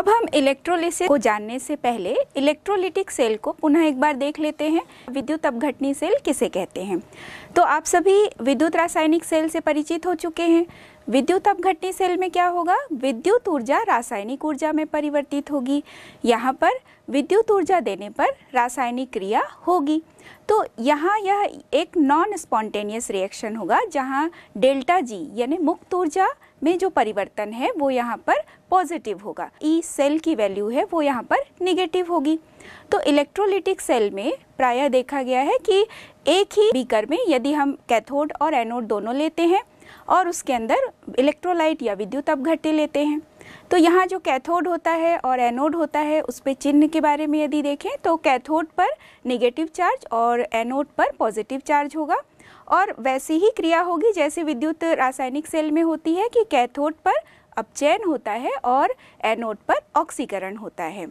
अब हम इलेक्ट्रोलिसिस को जानने से पहले इलेक्ट्रोलिटिक सेल को पुनः एक बार देख लेते हैं विद्युत अपघटनी सेल किसे कहते हैं तो आप सभी विद्युत रासायनिक सेल से परिचित हो चुके हैं विद्युत अपघटनी सेल में क्या होगा विद्युत ऊर्जा रासायनिक ऊर्जा में परिवर्तित होगी यहाँ पर विद्युत ऊर्जा देने पर रासायनिक क्रिया होगी तो यहाँ यह एक नॉन स्पॉन्टेनियस रिएक्शन होगा जहाँ डेल्टा जी यानी मुक्त ऊर्जा में जो परिवर्तन है वो यहाँ पर पॉजिटिव होगा ई e सेल की वैल्यू है वो यहाँ पर निगेटिव होगी तो इलेक्ट्रोलिटिक सेल में प्रायः देखा गया है कि एक ही बीकर में यदि हम कैथोड और एनोड दोनों लेते हैं और उसके अंदर इलेक्ट्रोलाइट या विद्युत घटे लेते हैं तो यहाँ जो कैथोड होता है और एनोड होता है उस पर चिन्ह के बारे में यदि देखें तो कैथोड पर नेगेटिव चार्ज और एनोड पर पॉजिटिव चार्ज होगा और वैसी ही क्रिया होगी जैसे विद्युत रासायनिक सेल में होती है कि कैथोड पर अपचयन होता है और एनोड पर ऑक्सीकरण होता है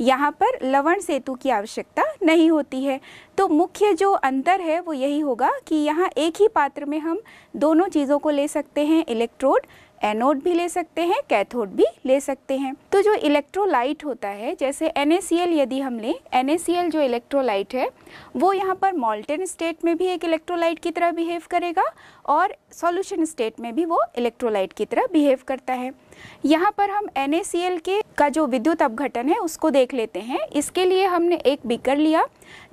यहाँ पर लवण सेतु की आवश्यकता नहीं होती है तो मुख्य जो अंतर है वो यही होगा कि यहाँ एक ही पात्र में हम दोनों चीज़ों को ले सकते हैं इलेक्ट्रोड एनोड भी ले सकते हैं कैथोड भी ले सकते हैं तो जो इलेक्ट्रोलाइट होता है जैसे एन यदि हम लें एन जो इलेक्ट्रोलाइट है वो यहाँ पर मॉल्टन स्टेट में भी एक इलेक्ट्रोलाइट की तरह बिहेव करेगा और सॉल्यूशन स्टेट में भी वो इलेक्ट्रोलाइट की तरह बिहेव करता है यहाँ पर हम एन के का जो विद्युत अपघटन है उसको देख लेते हैं इसके लिए हमने एक बीकर लिया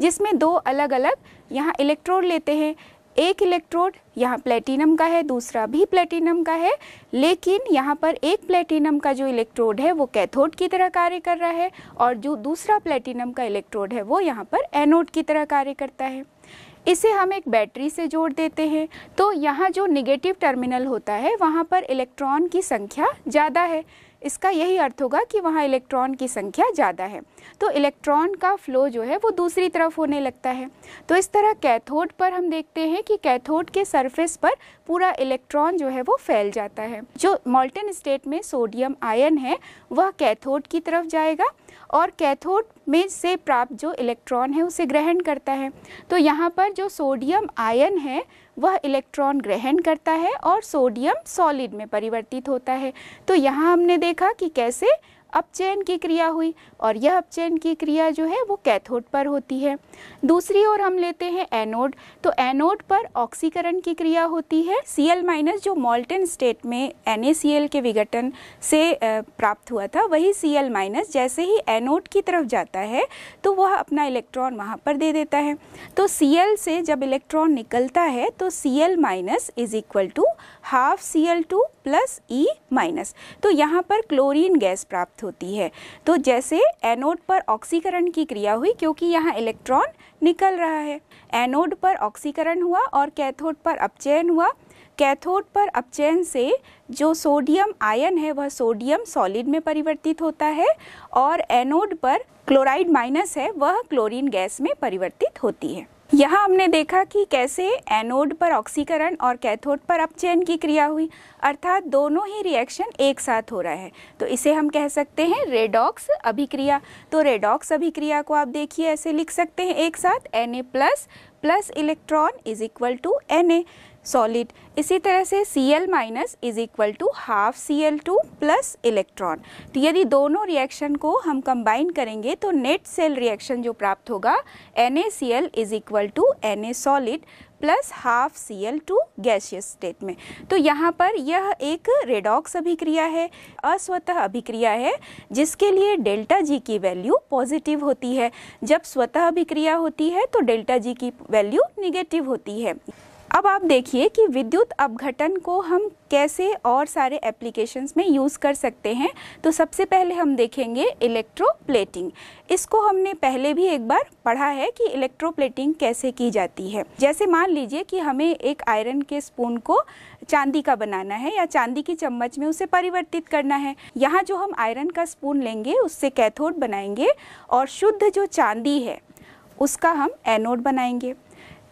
जिसमें दो अलग अलग यहाँ इलेक्ट्रोड लेते हैं एक इलेक्ट्रोड यहाँ प्लेटिनम का है दूसरा भी प्लेटिनम का है लेकिन यहाँ पर एक प्लेटिनम का जो इलेक्ट्रोड है वो कैथोड की तरह कार्य कर रहा है और जो दूसरा प्लेटिनम का इलेक्ट्रोड है वो यहाँ पर एनोड की तरह कार्य करता है इसे हम एक बैटरी से जोड़ देते हैं तो यहाँ जो निगेटिव टर्मिनल होता है वहाँ पर इलेक्ट्रॉन की संख्या ज़्यादा है इसका यही अर्थ होगा कि वहाँ इलेक्ट्रॉन की संख्या ज़्यादा है तो इलेक्ट्रॉन का फ्लो जो है वो दूसरी तरफ होने लगता है तो इस तरह कैथोड पर हम देखते हैं कि कैथोड के सरफेस पर पूरा इलेक्ट्रॉन जो है वो फैल जाता है जो मॉल्टन स्टेट में सोडियम आयन है वह कैथोड की तरफ जाएगा और कैथोड में से प्राप्त जो इलेक्ट्रॉन है उसे ग्रहण करता है तो यहाँ पर जो सोडियम आयन है वह इलेक्ट्रॉन ग्रहण करता है और सोडियम सॉलिड में परिवर्तित होता है तो यहाँ हमने देखा कि कैसे अपचयन की क्रिया हुई और यह अपचयन की क्रिया जो है वो कैथोड पर होती है दूसरी ओर हम लेते हैं एनोड तो एनोड पर ऑक्सीकरण की क्रिया होती है सी एल माइनस जो मॉल्टन स्टेट में एन के विघटन से प्राप्त हुआ था वही सी एल माइनस जैसे ही एनोड की तरफ जाता है तो वह अपना इलेक्ट्रॉन वहाँ पर दे देता है तो सी एल से जब इलेक्ट्रॉन निकलता है तो C L minus is equal to half C L two plus E minus तो यहाँ पर क्लोरीन गैस प्राप्त होती है तो जैसे एनोड पर ऑक्सीकरण की क्रिया हुई क्योंकि यहाँ इलेक्ट्रॉन निकल रहा है एनोड पर ऑक्सीकरण हुआ और कैथोड पर अपचयन हुआ कैथोड पर अपचयन से जो सोडियम आयन है वह सोडियम सॉलिड में परिवर्तित होता है और एनोड पर क्लोराइड माइनस है वह क्लोरीन गैस में परिवर्तित होती है यहाँ हमने देखा कि कैसे एनोड पर ऑक्सीकरण और कैथोड पर अपचयन की क्रिया हुई अर्थात दोनों ही रिएक्शन एक साथ हो रहा है तो इसे हम कह सकते हैं रेडॉक्स अभिक्रिया तो रेडॉक्स अभिक्रिया को आप देखिए ऐसे लिख सकते हैं एक साथ Na plus plus electron is equal to N solid इसी तरह से C L minus is equal to half C L two plus electron तो यदि दोनों रिएक्शन को हम कंबाइन करेंगे तो नेट सेल रिएक्शन जो प्राप्त होगा N A C L is equal to N A solid plus half C L two gaseous state में तो यहाँ पर यह एक रेडॉक्स अभिक्रिया है अस्वतः अभिक्रिया है जिसके लिए डेल्टा जी की वैल्यू पॉजिटिव होती है जब स्वतः अभिक्रिया होती है तो डेल्टा जी की वैल्यू निगेटिव होती है अब आप देखिए कि विद्युत अपघटन को हम कैसे और सारे एप्लीकेशंस में यूज़ कर सकते हैं तो सबसे पहले हम देखेंगे इलेक्ट्रोप्लेटिंग इसको हमने पहले भी एक बार पढ़ा है कि इलेक्ट्रोप्लेटिंग कैसे की जाती है जैसे मान लीजिए कि हमें एक आयरन के स्पून को चांदी का बनाना है या चांदी की चम्मच में उसे परिवर्तित करना है यहाँ जो हम आयरन का स्पून लेंगे उससे कैथोड बनाएंगे और शुद्ध जो चांदी है उसका हम एनोड बनाएंगे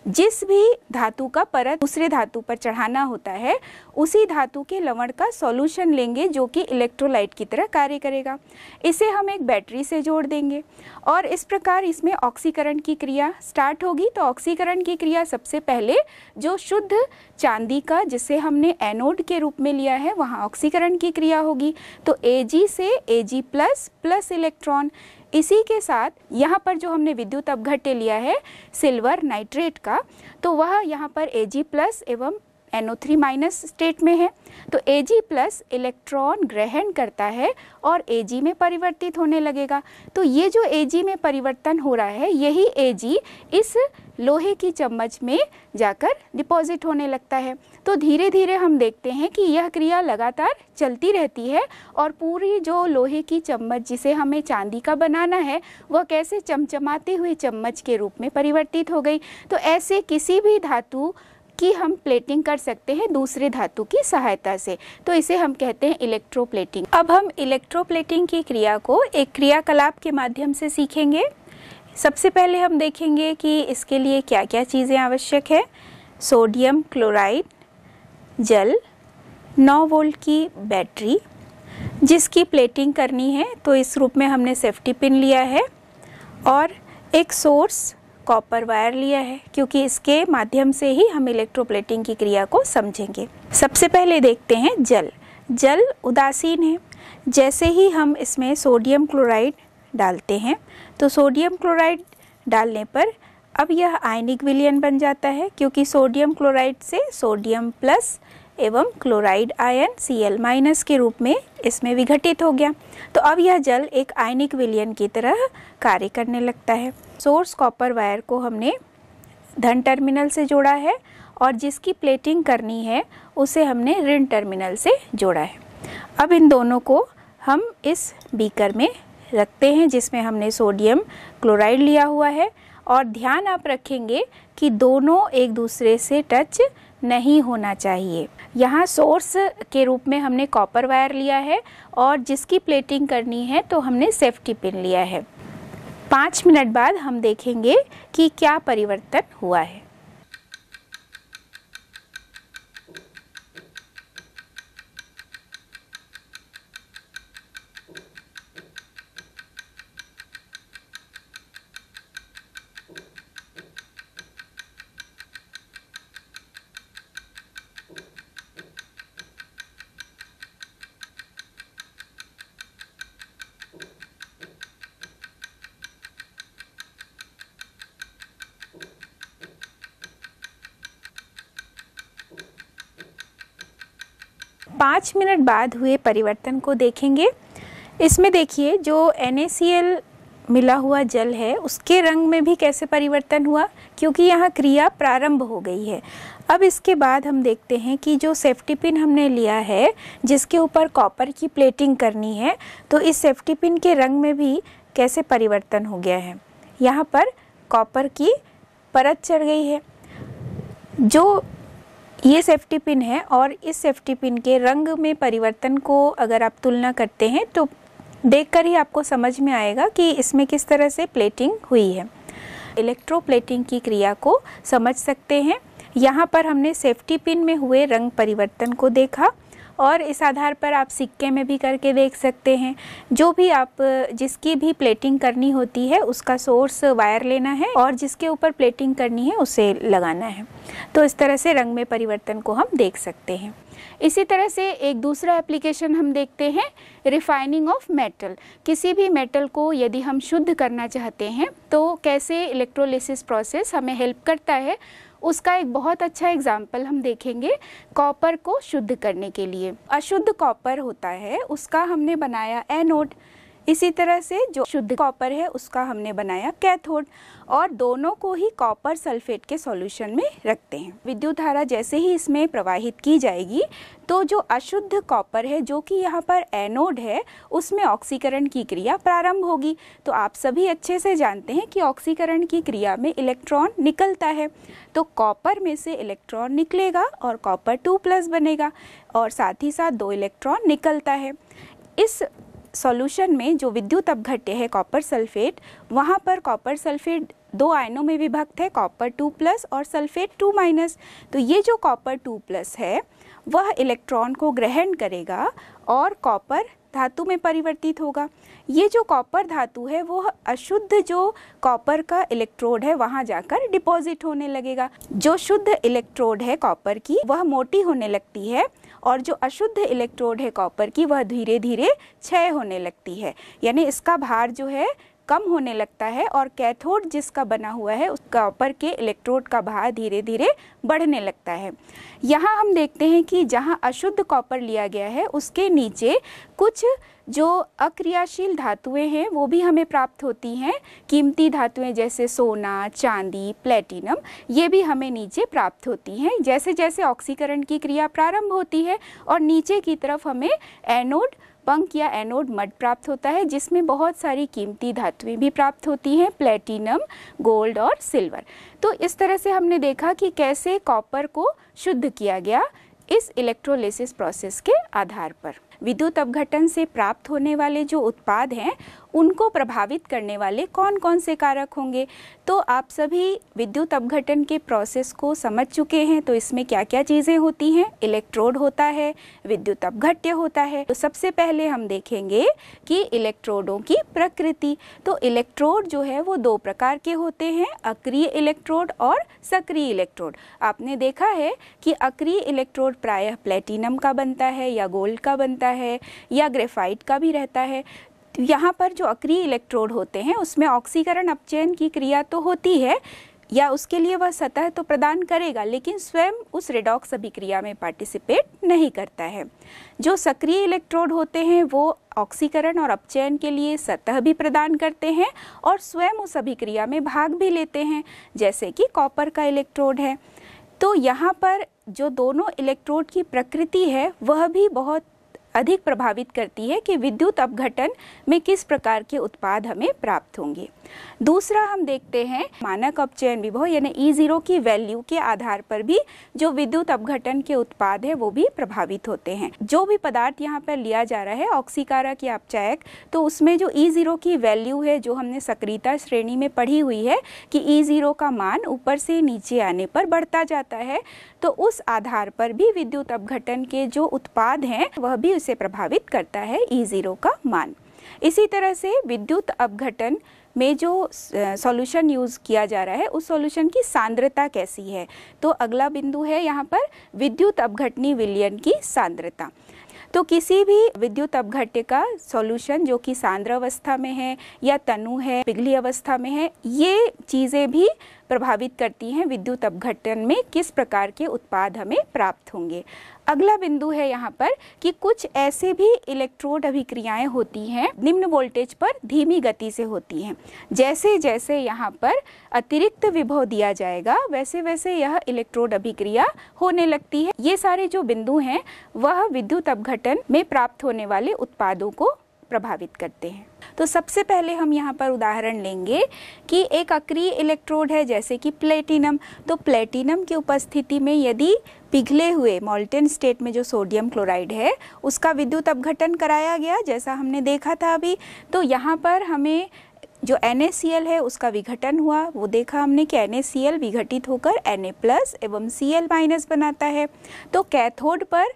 जिस भी धातु का परत दूसरे धातु पर चढ़ाना होता है उसी धातु के लवण का सॉल्यूशन लेंगे जो कि इलेक्ट्रोलाइट की तरह कार्य करेगा इसे हम एक बैटरी से जोड़ देंगे और इस प्रकार इसमें ऑक्सीकरण की क्रिया स्टार्ट होगी तो ऑक्सीकरण की क्रिया सबसे पहले जो शुद्ध चांदी का जिसे हमने एनोड के रूप में लिया है वहाँ ऑक्सीकरण की क्रिया होगी तो ए से ए प्लस प्लस इलेक्ट्रॉन इसी के साथ यहाँ पर जो हमने विद्युत अपघट्य लिया है सिल्वर नाइट्रेट का तो वह यहाँ पर जी प्लस एवं NO3 माइनस स्टेट में है तो Ag प्लस इलेक्ट्रॉन ग्रहण करता है और Ag में परिवर्तित होने लगेगा तो ये जो Ag में परिवर्तन हो रहा है यही Ag इस लोहे की चम्मच में जाकर डिपॉजिट होने लगता है तो धीरे धीरे हम देखते हैं कि यह क्रिया लगातार चलती रहती है और पूरी जो लोहे की चम्मच जिसे हमें चांदी का बनाना है वह कैसे चमचमाते हुए चम्मच के रूप में परिवर्तित हो गई तो ऐसे किसी भी धातु की हम प्लेटिंग कर सकते हैं दूसरे धातु की सहायता से तो इसे हम कहते हैं इलेक्ट्रोप्लेटिंग अब हम इलेक्ट्रोप्लेटिंग की क्रिया को एक क्रियाकलाप के माध्यम से सीखेंगे सबसे पहले हम देखेंगे कि इसके लिए क्या क्या चीज़ें आवश्यक है सोडियम क्लोराइड जल 9 वोल्ट की बैटरी जिसकी प्लेटिंग करनी है तो इस रूप में हमने सेफ्टी पिन लिया है और एक सोर्स कॉपर वायर लिया है क्योंकि इसके माध्यम से ही हम इलेक्ट्रोप्लेटिंग की क्रिया को समझेंगे सबसे पहले देखते हैं जल जल उदासीन है जैसे ही हम इसमें सोडियम क्लोराइड डालते हैं तो सोडियम क्लोराइड डालने पर अब यह आयनिक विलियन बन जाता है क्योंकि सोडियम क्लोराइड से सोडियम प्लस एवं क्लोराइड आयन Cl माइनस के रूप में इसमें विघटित हो गया तो अब यह जल एक आयनिक विलियन की तरह कार्य करने लगता है सोर्स कॉपर वायर को हमने धन टर्मिनल से जोड़ा है और जिसकी प्लेटिंग करनी है उसे हमने ऋण टर्मिनल से जोड़ा है अब इन दोनों को हम इस बीकर में रखते हैं जिसमें हमने सोडियम क्लोराइड लिया हुआ है और ध्यान आप रखेंगे कि दोनों एक दूसरे से टच नहीं होना चाहिए यहाँ सोर्स के रूप में हमने कॉपर वायर लिया है और जिसकी प्लेटिंग करनी है तो हमने सेफ्टी पिन लिया है पाँच मिनट बाद हम देखेंगे कि क्या परिवर्तन हुआ है पाँच मिनट बाद हुए परिवर्तन को देखेंगे इसमें देखिए जो एन मिला हुआ जल है उसके रंग में भी कैसे परिवर्तन हुआ क्योंकि यहाँ क्रिया प्रारंभ हो गई है अब इसके बाद हम देखते हैं कि जो सेफ्टी पिन हमने लिया है जिसके ऊपर कॉपर की प्लेटिंग करनी है तो इस सेफ्टी पिन के रंग में भी कैसे परिवर्तन हो गया है यहाँ पर कॉपर की परत चढ़ गई है जो ये सेफ्टी पिन है और इस सेफ्टी पिन के रंग में परिवर्तन को अगर आप तुलना करते हैं तो देखकर ही आपको समझ में आएगा कि इसमें किस तरह से प्लेटिंग हुई है इलेक्ट्रोप्लेटिंग की क्रिया को समझ सकते हैं यहाँ पर हमने सेफ्टी पिन में हुए रंग परिवर्तन को देखा और इस आधार पर आप सिक्के में भी करके देख सकते हैं जो भी आप जिसकी भी प्लेटिंग करनी होती है उसका सोर्स वायर लेना है और जिसके ऊपर प्लेटिंग करनी है उसे लगाना है तो इस तरह से रंग में परिवर्तन को हम देख सकते हैं इसी तरह से एक दूसरा एप्लीकेशन हम देखते हैं रिफाइनिंग ऑफ मेटल किसी भी मेटल को यदि हम शुद्ध करना चाहते हैं तो कैसे इलेक्ट्रोलिसिस प्रोसेस हमें हेल्प करता है उसका एक बहुत अच्छा एग्जाम्पल हम देखेंगे कॉपर को शुद्ध करने के लिए अशुद्ध कॉपर होता है उसका हमने बनाया एनोड इसी तरह से जो शुद्ध कॉपर है उसका हमने बनाया कैथोड और दोनों को ही कॉपर सल्फेट के सॉल्यूशन में रखते हैं विद्युत धारा जैसे ही इसमें प्रवाहित की जाएगी तो जो अशुद्ध कॉपर है जो कि यहाँ पर एनोड है उसमें ऑक्सीकरण की क्रिया प्रारंभ होगी तो आप सभी अच्छे से जानते हैं कि ऑक्सीकरण की क्रिया में इलेक्ट्रॉन निकलता है तो कॉपर में से इलेक्ट्रॉन निकलेगा और कॉपर टू प्लस बनेगा और साथ ही साथ दो इलेक्ट्रॉन निकलता है इस सॉल्यूशन में जो विद्युत अपघट्य है कॉपर सल्फेट वहाँ पर कॉपर सल्फेट दो आयनों में विभक्त है कॉपर टू प्लस और सल्फेट टू माइनस तो ये जो कॉपर टू प्लस है वह इलेक्ट्रॉन को ग्रहण करेगा और कॉपर धातु में परिवर्तित होगा ये जो कॉपर धातु है वो अशुद्ध जो कॉपर का इलेक्ट्रोड है वहाँ जाकर डिपॉजिट होने लगेगा जो शुद्ध इलेक्ट्रोड है कॉपर की वह मोटी होने लगती है और जो अशुद्ध इलेक्ट्रोड है कॉपर की वह धीरे धीरे क्षय होने लगती है यानी इसका भार जो है कम होने लगता है और कैथोड जिसका बना हुआ है उसका ऊपर के इलेक्ट्रोड का भार धीरे धीरे बढ़ने लगता है यहाँ हम देखते हैं कि जहाँ अशुद्ध कॉपर लिया गया है उसके नीचे कुछ जो अक्रियाशील धातुएं हैं वो भी हमें प्राप्त होती हैं कीमती धातुएं जैसे सोना चांदी प्लेटिनम ये भी हमें नीचे प्राप्त होती हैं जैसे जैसे ऑक्सीकरण की क्रिया प्रारंभ होती है और नीचे की तरफ हमें एनोड पंख या एनोड मड प्राप्त होता है जिसमें बहुत सारी कीमती धातुएं भी प्राप्त होती हैं प्लेटिनम गोल्ड और सिल्वर तो इस तरह से हमने देखा कि कैसे कॉपर को शुद्ध किया गया इस इलेक्ट्रोलिसिस प्रोसेस के आधार पर विद्युत अपघटन से प्राप्त होने वाले जो उत्पाद हैं उनको प्रभावित करने वाले कौन कौन से कारक होंगे तो आप सभी विद्युत अपघटन के प्रोसेस को समझ चुके हैं तो इसमें क्या क्या चीज़ें होती हैं इलेक्ट्रोड होता है विद्युत अपघट्य होता है तो सबसे पहले हम देखेंगे कि इलेक्ट्रोडों की प्रकृति तो इलेक्ट्रोड जो है वो दो प्रकार के होते हैं अक्रिय इलेक्ट्रोड और सक्रिय इलेक्ट्रोड आपने देखा है कि अक्रिय इलेक्ट्रोड प्रायः प्लेटिनम का बनता है या गोल्ड का बनता रहता है या ग्रेफाइट का भी रहता है तो यहाँ पर जो अक्रिय इलेक्ट्रोड होते हैं उसमें ऑक्सीकरण अपचयन की क्रिया तो होती है या उसके लिए वह सतह तो प्रदान करेगा लेकिन स्वयं उस रेडॉक्स अभिक्रिया में पार्टिसिपेट नहीं करता है जो सक्रिय इलेक्ट्रोड होते हैं वो ऑक्सीकरण और अपचयन के लिए सतह भी प्रदान करते हैं और स्वयं उस अभिक्रिया में भाग भी लेते हैं जैसे कि कॉपर का इलेक्ट्रोड है तो यहाँ पर जो दोनों इलेक्ट्रोड की प्रकृति है वह भी बहुत अधिक प्रभावित करती है कि विद्युत अपघटन में किस प्रकार के उत्पाद हमें प्राप्त होंगे दूसरा हम देखते हैं मानक अपचयन विभव यानी ई e जीरो की वैल्यू के आधार पर भी जो विद्युत अपघटन के उत्पाद है वो भी प्रभावित होते हैं जो भी पदार्थ यहाँ पर लिया जा रहा है ऑक्सीकारक या अपचायक तो उसमें जो ई e जीरो की वैल्यू है जो हमने सक्रियता श्रेणी में पढ़ी हुई है कि ई e जीरो का मान ऊपर से नीचे आने पर बढ़ता जाता है तो उस आधार पर भी विद्युत अपघटन के जो उत्पाद हैं वह भी उसे प्रभावित करता है ई जीरो का मान इसी तरह से विद्युत अपघटन में जो सॉल्यूशन यूज़ किया जा रहा है उस सॉल्यूशन की सांद्रता कैसी है तो अगला बिंदु है यहाँ पर विद्युत अपघटनी विलयन की सांद्रता तो किसी भी विद्युत अपघट्य का सॉल्यूशन जो कि सांद्र अवस्था में है या तनु है पिघली अवस्था में है ये चीज़ें भी प्रभावित करती हैं विद्युत अपघटन में किस प्रकार के उत्पाद हमें प्राप्त होंगे अगला बिंदु है यहाँ पर कि कुछ ऐसे भी इलेक्ट्रोड अभिक्रियाएं होती हैं निम्न वोल्टेज पर धीमी गति से होती हैं जैसे जैसे यहाँ पर अतिरिक्त विभव दिया जाएगा वैसे वैसे यह इलेक्ट्रोड अभिक्रिया होने लगती है ये सारे जो बिंदु हैं वह विद्युत अपघटन में प्राप्त होने वाले उत्पादों को प्रभावित करते हैं तो सबसे पहले हम यहाँ पर उदाहरण लेंगे कि एक अक्रिय इलेक्ट्रोड है जैसे कि प्लेटिनम तो प्लेटिनम की उपस्थिति में यदि पिघले हुए मॉल्टेन स्टेट में जो सोडियम क्लोराइड है उसका विद्युत अपघटन कराया गया जैसा हमने देखा था अभी तो यहाँ पर हमें जो एन है उसका विघटन हुआ वो देखा हमने कि एन विघटित होकर Na प्लस एवं Cl माइनस बनाता है तो कैथोड पर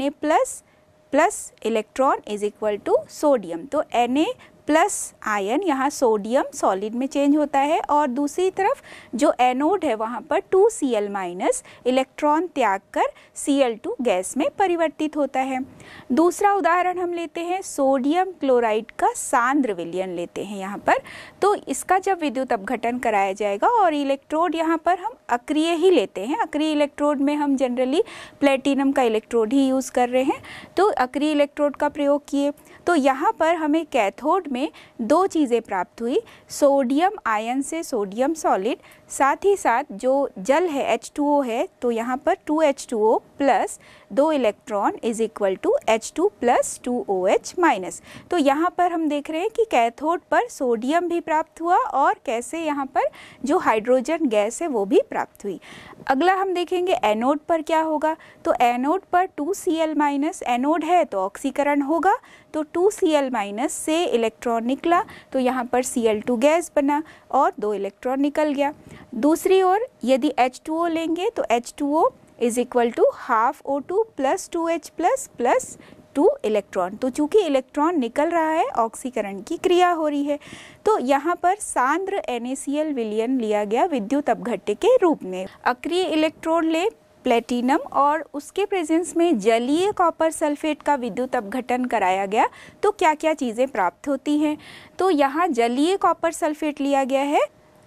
Na plus plus electron is equal to sodium तो Na प्लस आयन यहाँ सोडियम सॉलिड में चेंज होता है और दूसरी तरफ जो एनोड है वहाँ पर two C L minus electron त्याग कर सी एल टू गैस में परिवर्तित होता है दूसरा उदाहरण हम लेते हैं सोडियम क्लोराइड का सांद्र विलियन लेते हैं यहाँ पर तो इसका जब विद्युत अपघटन कराया जाएगा और इलेक्ट्रोड यहाँ पर हम अक्रिय ही लेते हैं अक्रिय इलेक्ट्रोड में हम जनरली प्लेटिनम का इलेक्ट्रोड ही यूज़ कर रहे हैं तो अक्रिय इलेक्ट्रोड का प्रयोग किए तो यहाँ पर हमें कैथोड में दो चीज़ें प्राप्त हुई सोडियम आयन से सोडियम सॉलिड साथ ही साथ जो जल है H2O है तो यहाँ पर 2H2O प्लस दो electron is equal to H two plus two O H minus तो यहाँ पर हम देख रहे हैं कि कैथोड पर सोडियम भी प्राप्त हुआ और कैसे यहाँ पर जो हाइड्रोजन गैस है वो भी प्राप्त हुई अगला हम देखेंगे एनोड पर क्या होगा तो एनोड पर two C L minus anode है तो ऑक्सीकरण होगा तो टू सी एल माइनस से इलेक्ट्रॉन निकला तो यहाँ पर सी एल टू गैस बना और दो इलेक्ट्रॉन निकल गया दूसरी ओर यदि एच टू ओ लेंगे तो H two O is equal to half O two plus two H plus plus two electron तो चूंकि इलेक्ट्रॉन निकल रहा है ऑक्सीकरण की क्रिया हो रही है तो यहाँ पर सांद्र एन विलियन लिया गया विद्युत अपघट्य के रूप में अक्रिय इलेक्ट्रॉन ले प्लेटिनम और उसके प्रेजेंस में जलीय कॉपर सल्फेट का विद्युत अपघटन कराया गया तो क्या क्या चीज़ें प्राप्त होती हैं तो यहाँ जलीय कॉपर सल्फेट लिया गया है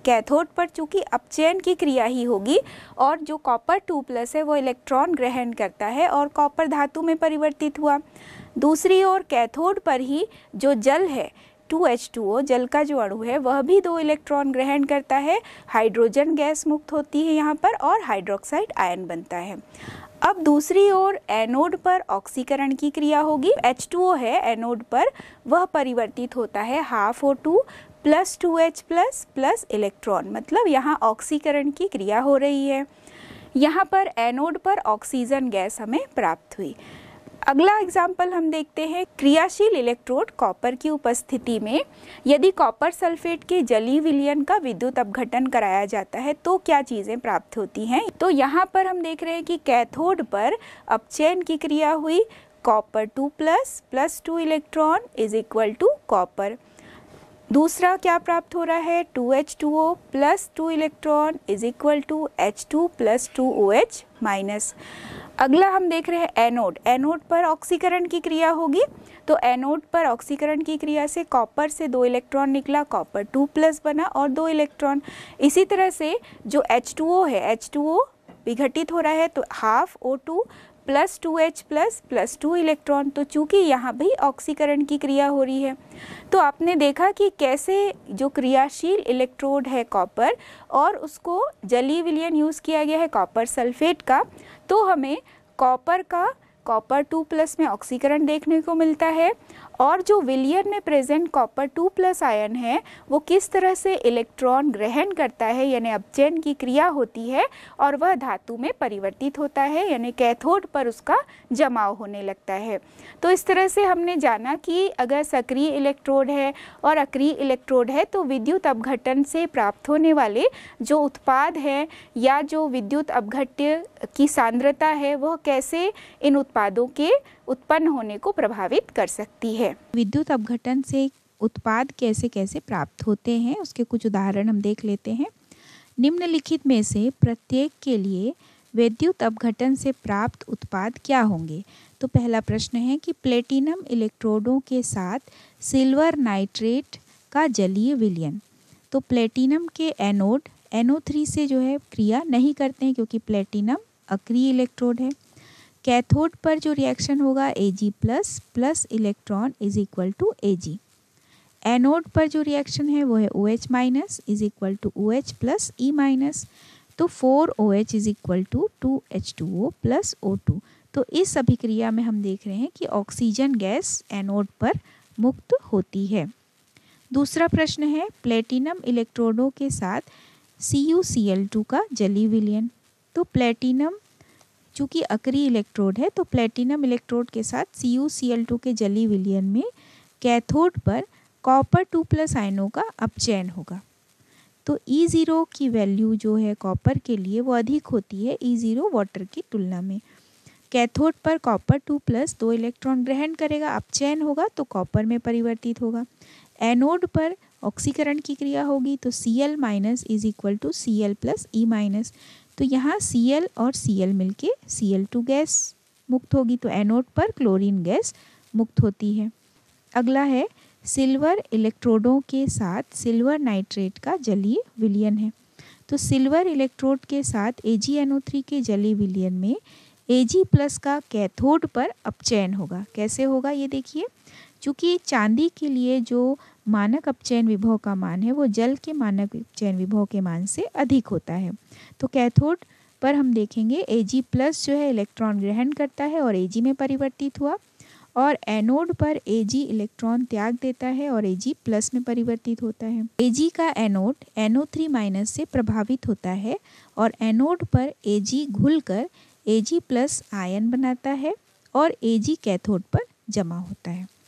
कैथोड पर चूंकि अपचयन की क्रिया ही होगी और जो कॉपर टू प्लस है वो इलेक्ट्रॉन ग्रहण करता है और कॉपर धातु में परिवर्तित हुआ दूसरी ओर कैथोड पर ही जो जल है 2H2O जल का जो अणु है वह भी दो इलेक्ट्रॉन ग्रहण करता है हाइड्रोजन गैस मुक्त होती है यहाँ पर और हाइड्रोक्साइड आयन बनता है अब दूसरी ओर एनोड पर ऑक्सीकरण की क्रिया होगी H2O है एनोड पर वह परिवर्तित होता है half O two plus two H plus plus electron मतलब यहाँ ऑक्सीकरण की क्रिया हो रही है यहाँ पर एनोड पर ऑक्सीजन गैस हमें प्राप्त हुई अगला एग्जाम्पल हम देखते हैं क्रियाशील इलेक्ट्रोड कॉपर की उपस्थिति में यदि कॉपर सल्फेट के जली विलियन का विद्युत अपघटन कराया जाता है तो क्या चीज़ें प्राप्त होती हैं तो यहाँ पर हम देख रहे हैं कि कैथोड पर अपचयन की क्रिया हुई copper two plus plus two electron is equal to copper दूसरा क्या प्राप्त हो रहा है two H two O plus two electron is equal to H two plus two O H minus अगला हम देख रहे हैं एनोड एनोड पर ऑक्सीकरण की क्रिया होगी तो एनोड पर ऑक्सीकरण की क्रिया से कॉपर से दो इलेक्ट्रॉन निकला कॉपर टू प्लस बना और दो इलेक्ट्रॉन इसी तरह से जो एच टू ओ है एच टू ओ विघटित हो रहा है तो half O two plus two H plus plus two electron तो चूंकि यहाँ भी ऑक्सीकरण की क्रिया हो रही है तो आपने देखा कि कैसे जो क्रियाशील इलेक्ट्रोड है कॉपर और उसको जली विलियन यूज़ किया गया है कॉपर सल्फेट का तो हमें कॉपर का कॉपर टू प्लस में ऑक्सीकरण देखने को मिलता है और जो विलियन में present copper two plus ion है वो किस तरह से इलेक्ट्रॉन ग्रहण करता है यानी अपचयन की क्रिया होती है और वह धातु में परिवर्तित होता है यानी कैथोड पर उसका जमाव होने लगता है तो इस तरह से हमने जाना कि अगर सक्रिय इलेक्ट्रोड है और अक्रिय इलेक्ट्रोड है तो विद्युत अपघटन से प्राप्त होने वाले जो उत्पाद हैं या जो विद्युत अपघट्य की सांद्रता है वह कैसे इन उत्पादों के उत्पन्न होने को प्रभावित कर सकती है है विद्युत अपघटन से उत्पाद कैसे कैसे प्राप्त होते हैं उसके कुछ उदाहरण हम देख लेते हैं निम्नलिखित में से प्रत्येक के लिए विद्युत अपघटन से प्राप्त उत्पाद क्या होंगे तो पहला प्रश्न है कि प्लेटिनम इलेक्ट्रोडों के साथ सिल्वर नाइट्रेट का जलीय विलयन तो प्लेटिनम के एनोड NO3 से जो है क्रिया नहीं करते हैं क्योंकि प्लेटिनम अक्रिय इलेक्ट्रोड है कैथोड पर जो रिएक्शन होगा A G plus plus electron is equal to A G anode पर जो रिएक्शन है वो है O H minus is equal to O H plus E minus तो four O H is equal to two H two O plus O two तो इस अभिक्रिया में हम देख रहे हैं कि ऑक्सीजन गैस एनोड पर मुक्त होती है दूसरा प्रश्न है प्लेटिनम इलेक्ट्रोडों के साथ C U C L two का जली विलियन तो प्लेटिनम चूँकि अक्री इलेक्ट्रोड है तो प्लेटिनम इलेक्ट्रोड के साथ C U C L two के जली विलियन में कैथोड पर कॉपर टू प्लस आयनों का अपचयन होगा तो ई e ज़ीरो की वैल्यू जो है कॉपर के लिए वो अधिक होती है ई e ज़ीरो वाटर की तुलना में कैथोड पर कॉपर टू प्लस दो इलेक्ट्रॉन ग्रहण करेगा अपचयन होगा तो कॉपर में परिवर्तित होगा एनोड पर ऑक्सीकरण की क्रिया होगी तो C L minus is equal to C L plus E minus तो यहाँ सी एल और सी एल मिल के सी एल टू गैस मुक्त होगी तो एनोड पर क्लोरीन गैस मुक्त होती है अगला है सिल्वर इलेक्ट्रोडों के साथ सिल्वर नाइट्रेट का जलीय विलियन है तो सिल्वर इलेक्ट्रोड के साथ AgNO3 के जलीय विलियन में Ag प्लस का कैथोड पर अपचयन होगा कैसे होगा ये देखिए चूँकि चांदी के लिए जो मानक अपचयन विभव का मान है वो जल के मानक अपचयन विभव के मान से अधिक होता है तो कैथोड पर हम देखेंगे ए प्लस जो है इलेक्ट्रॉन ग्रहण करता है और ए में परिवर्तित हुआ और एनोड पर ए इलेक्ट्रॉन त्याग देता है और ए प्लस में परिवर्तित होता है ए का एनोड एनओ थ्री माइनस से प्रभावित होता है और एनोड पर एजी घुलकर एजी प्लस आयन बनाता है और ए कैथोड पर जमा होता है